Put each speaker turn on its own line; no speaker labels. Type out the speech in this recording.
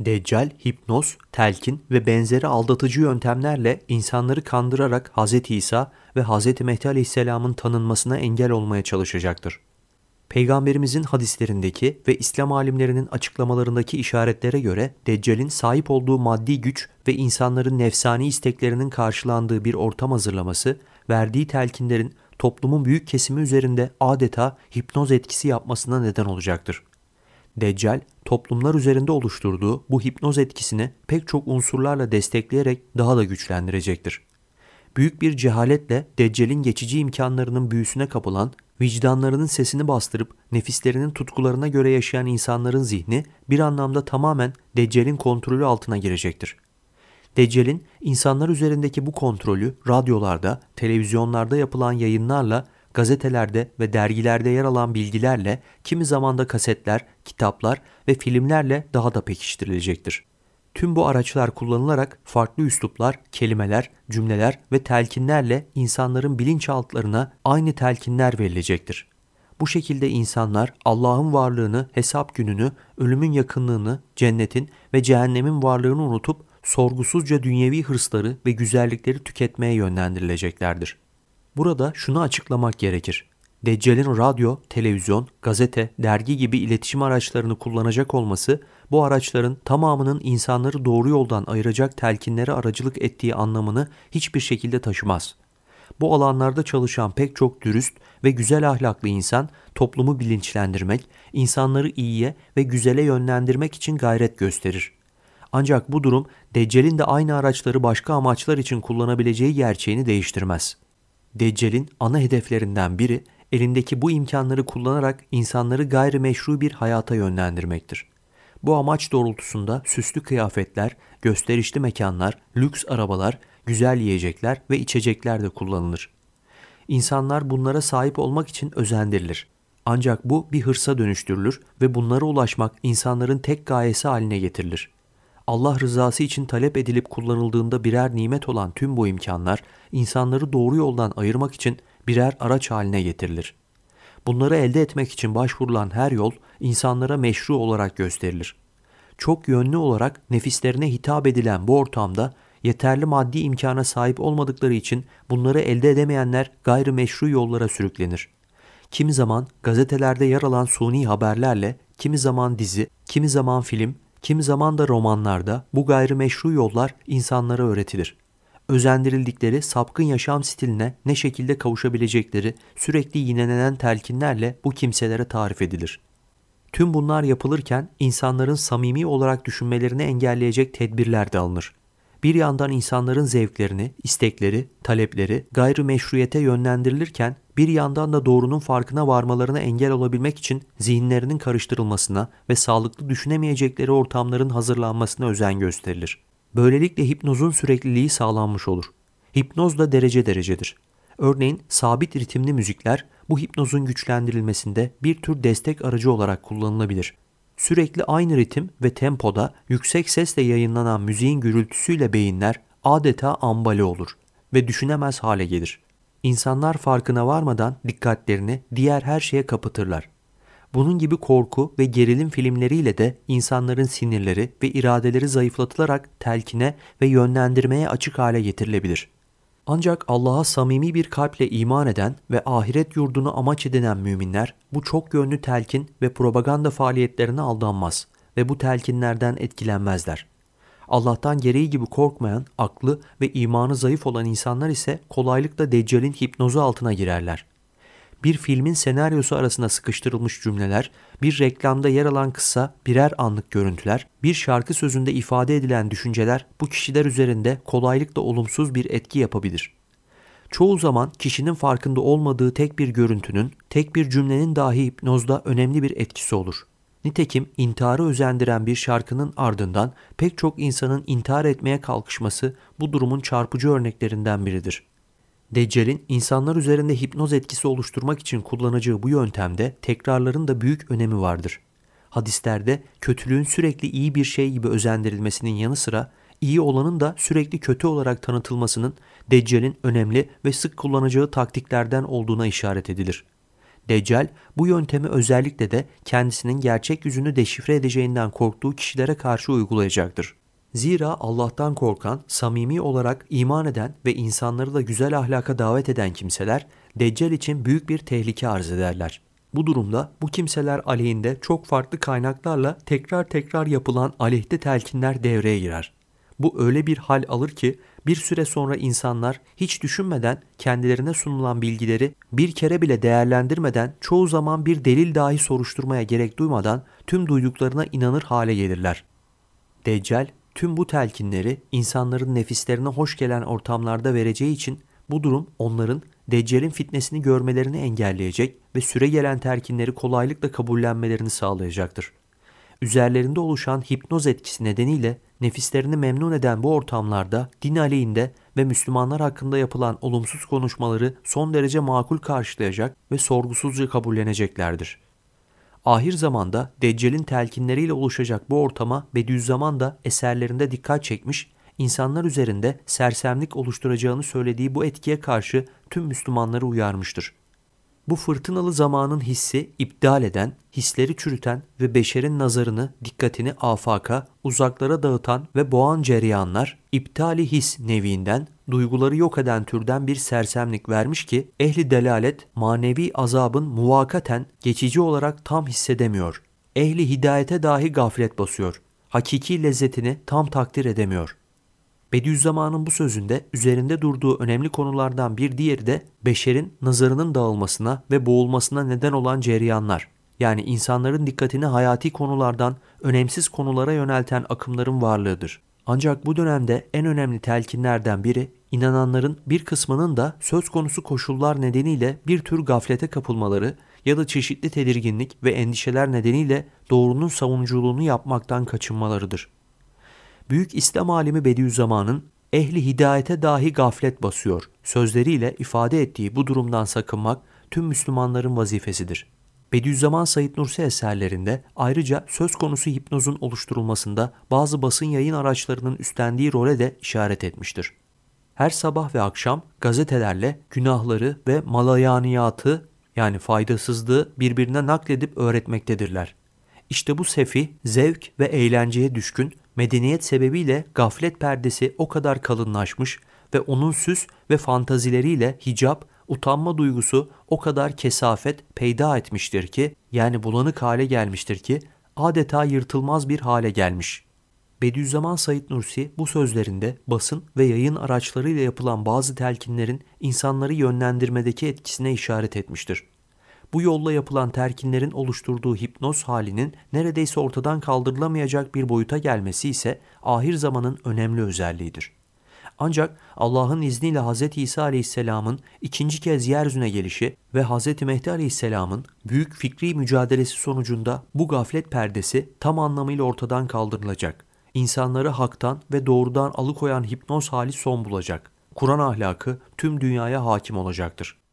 Deccal, hipnoz, telkin ve benzeri aldatıcı yöntemlerle insanları kandırarak Hz. İsa ve Hz. Mehdi Aleyhisselam'ın tanınmasına engel olmaya çalışacaktır. Peygamberimizin hadislerindeki ve İslam alimlerinin açıklamalarındaki işaretlere göre Deccal'in sahip olduğu maddi güç ve insanların nefsani isteklerinin karşılandığı bir ortam hazırlaması, verdiği telkinlerin toplumun büyük kesimi üzerinde adeta hipnoz etkisi yapmasına neden olacaktır. Deccal, toplumlar üzerinde oluşturduğu bu hipnoz etkisini pek çok unsurlarla destekleyerek daha da güçlendirecektir. Büyük bir cehaletle Deccal'in geçici imkanlarının büyüsüne kapılan, vicdanlarının sesini bastırıp nefislerinin tutkularına göre yaşayan insanların zihni bir anlamda tamamen Deccal'in kontrolü altına girecektir. Deccal'in insanlar üzerindeki bu kontrolü radyolarda, televizyonlarda yapılan yayınlarla gazetelerde ve dergilerde yer alan bilgilerle kimi zamanda kasetler, kitaplar ve filmlerle daha da pekiştirilecektir. Tüm bu araçlar kullanılarak farklı üsluplar, kelimeler, cümleler ve telkinlerle insanların bilinçaltlarına aynı telkinler verilecektir. Bu şekilde insanlar Allah'ın varlığını, hesap gününü, ölümün yakınlığını, cennetin ve cehennemin varlığını unutup sorgusuzca dünyevi hırsları ve güzellikleri tüketmeye yönlendirileceklerdir. Burada şunu açıklamak gerekir. Deccal'in radyo, televizyon, gazete, dergi gibi iletişim araçlarını kullanacak olması bu araçların tamamının insanları doğru yoldan ayıracak telkinlere aracılık ettiği anlamını hiçbir şekilde taşımaz. Bu alanlarda çalışan pek çok dürüst ve güzel ahlaklı insan toplumu bilinçlendirmek, insanları iyiye ve güzele yönlendirmek için gayret gösterir. Ancak bu durum Deccal'in de aynı araçları başka amaçlar için kullanabileceği gerçeğini değiştirmez.'' Deccal'in ana hedeflerinden biri elindeki bu imkanları kullanarak insanları gayrimeşru bir hayata yönlendirmektir. Bu amaç doğrultusunda süslü kıyafetler, gösterişli mekanlar, lüks arabalar, güzel yiyecekler ve içecekler de kullanılır. İnsanlar bunlara sahip olmak için özendirilir. Ancak bu bir hırsa dönüştürülür ve bunlara ulaşmak insanların tek gayesi haline getirilir. Allah rızası için talep edilip kullanıldığında birer nimet olan tüm bu imkanlar insanları doğru yoldan ayırmak için birer araç haline getirilir. Bunları elde etmek için başvurulan her yol insanlara meşru olarak gösterilir. Çok yönlü olarak nefislerine hitap edilen bu ortamda yeterli maddi imkana sahip olmadıkları için bunları elde edemeyenler gayrimeşru yollara sürüklenir. Kimi zaman gazetelerde yer alan suni haberlerle, kimi zaman dizi, kimi zaman film Kimi zaman da romanlarda bu gayrimeşru yollar insanlara öğretilir. Özendirildikleri sapkın yaşam stiline ne şekilde kavuşabilecekleri sürekli yinelenen telkinlerle bu kimselere tarif edilir. Tüm bunlar yapılırken insanların samimi olarak düşünmelerini engelleyecek tedbirler de alınır bir yandan insanların zevklerini, istekleri, talepleri gayrimeşruiyete yönlendirilirken bir yandan da doğrunun farkına varmalarına engel olabilmek için zihinlerinin karıştırılmasına ve sağlıklı düşünemeyecekleri ortamların hazırlanmasına özen gösterilir. Böylelikle hipnozun sürekliliği sağlanmış olur. Hipnoz da derece derecedir. Örneğin sabit ritimli müzikler bu hipnozun güçlendirilmesinde bir tür destek aracı olarak kullanılabilir. Sürekli aynı ritim ve tempoda yüksek sesle yayınlanan müziğin gürültüsüyle beyinler adeta ambale olur ve düşünemez hale gelir. İnsanlar farkına varmadan dikkatlerini diğer her şeye kapatırlar. Bunun gibi korku ve gerilim filmleriyle de insanların sinirleri ve iradeleri zayıflatılarak telkine ve yönlendirmeye açık hale getirilebilir. Ancak Allah'a samimi bir kalple iman eden ve ahiret yurdunu amaç edinen müminler bu çok yönlü telkin ve propaganda faaliyetlerine aldanmaz ve bu telkinlerden etkilenmezler. Allah'tan gereği gibi korkmayan, aklı ve imanı zayıf olan insanlar ise kolaylıkla Deccal'in hipnozu altına girerler bir filmin senaryosu arasında sıkıştırılmış cümleler, bir reklamda yer alan kısa birer anlık görüntüler, bir şarkı sözünde ifade edilen düşünceler bu kişiler üzerinde kolaylıkla olumsuz bir etki yapabilir. Çoğu zaman kişinin farkında olmadığı tek bir görüntünün, tek bir cümlenin dahi hipnozda önemli bir etkisi olur. Nitekim intiharı özendiren bir şarkının ardından pek çok insanın intihar etmeye kalkışması bu durumun çarpıcı örneklerinden biridir. Deccal'in insanlar üzerinde hipnoz etkisi oluşturmak için kullanacağı bu yöntemde tekrarların da büyük önemi vardır. Hadislerde kötülüğün sürekli iyi bir şey gibi özendirilmesinin yanı sıra iyi olanın da sürekli kötü olarak tanıtılmasının Deccal'in önemli ve sık kullanacağı taktiklerden olduğuna işaret edilir. Deccal bu yöntemi özellikle de kendisinin gerçek yüzünü deşifre edeceğinden korktuğu kişilere karşı uygulayacaktır. Zira Allah'tan korkan, samimi olarak iman eden ve insanları da güzel ahlaka davet eden kimseler Deccal için büyük bir tehlike arz ederler. Bu durumda bu kimseler aleyhinde çok farklı kaynaklarla tekrar tekrar yapılan aleyhte telkinler devreye girer. Bu öyle bir hal alır ki bir süre sonra insanlar hiç düşünmeden kendilerine sunulan bilgileri bir kere bile değerlendirmeden çoğu zaman bir delil dahi soruşturmaya gerek duymadan tüm duyduklarına inanır hale gelirler. Deccal Tüm bu telkinleri insanların nefislerine hoş gelen ortamlarda vereceği için bu durum onların Deccal'in fitnesini görmelerini engelleyecek ve süre gelen terkinleri kolaylıkla kabullenmelerini sağlayacaktır. Üzerlerinde oluşan hipnoz etkisi nedeniyle nefislerini memnun eden bu ortamlarda din aleyhinde ve Müslümanlar hakkında yapılan olumsuz konuşmaları son derece makul karşılayacak ve sorgusuzca kabulleneceklerdir. Ahir zamanda Deccal'in telkinleriyle oluşacak bu ortama Bediüzzaman da eserlerinde dikkat çekmiş, insanlar üzerinde sersemlik oluşturacağını söylediği bu etkiye karşı tüm Müslümanları uyarmıştır. Bu fırtınalı zamanın hissi iptal eden, hisleri çürüten ve beşerin nazarını, dikkatini afaka, uzaklara dağıtan ve boğan cereyanlar, iptali his nevinden, duyguları yok eden türden bir sersemlik vermiş ki, ehli delalet manevi azabın muvakaten geçici olarak tam hissedemiyor. Ehli hidayete dahi gaflet basıyor. Hakiki lezzetini tam takdir edemiyor.'' Bediüzzaman'ın bu sözünde üzerinde durduğu önemli konulardan bir diğeri de beşerin nazarının dağılmasına ve boğulmasına neden olan cereyanlar. Yani insanların dikkatini hayati konulardan önemsiz konulara yönelten akımların varlığıdır. Ancak bu dönemde en önemli telkinlerden biri inananların bir kısmının da söz konusu koşullar nedeniyle bir tür gaflete kapılmaları ya da çeşitli tedirginlik ve endişeler nedeniyle doğrunun savunuculuğunu yapmaktan kaçınmalarıdır. Büyük İslam alimi Bediüzzaman'ın ehli hidayete dahi gaflet basıyor sözleriyle ifade ettiği bu durumdan sakınmak tüm Müslümanların vazifesidir. Bediüzzaman Said Nursi eserlerinde ayrıca söz konusu hipnozun oluşturulmasında bazı basın yayın araçlarının üstlendiği role de işaret etmiştir. Her sabah ve akşam gazetelerle günahları ve malayaniyatı yani faydasızlığı birbirine nakledip öğretmektedirler. İşte bu sefi, zevk ve eğlenceye düşkün medeniyet sebebiyle gaflet perdesi o kadar kalınlaşmış ve onun süs ve fantazileriyle hicap, utanma duygusu o kadar kesafet peyda etmiştir ki, yani bulanık hale gelmiştir ki, adeta yırtılmaz bir hale gelmiş. Bediüzzaman Said Nursi bu sözlerinde basın ve yayın araçlarıyla yapılan bazı telkinlerin insanları yönlendirmedeki etkisine işaret etmiştir. Bu yolla yapılan terkinlerin oluşturduğu hipnoz halinin neredeyse ortadan kaldırılamayacak bir boyuta gelmesi ise ahir zamanın önemli özelliğidir. Ancak Allah'ın izniyle Hz. İsa Aleyhisselam'ın ikinci kez yeryüzüne gelişi ve Hz. Mehdi Aleyhisselam'ın büyük fikri mücadelesi sonucunda bu gaflet perdesi tam anlamıyla ortadan kaldırılacak. İnsanları haktan ve doğrudan alıkoyan hipnoz hali son bulacak. Kur'an ahlakı tüm dünyaya hakim olacaktır.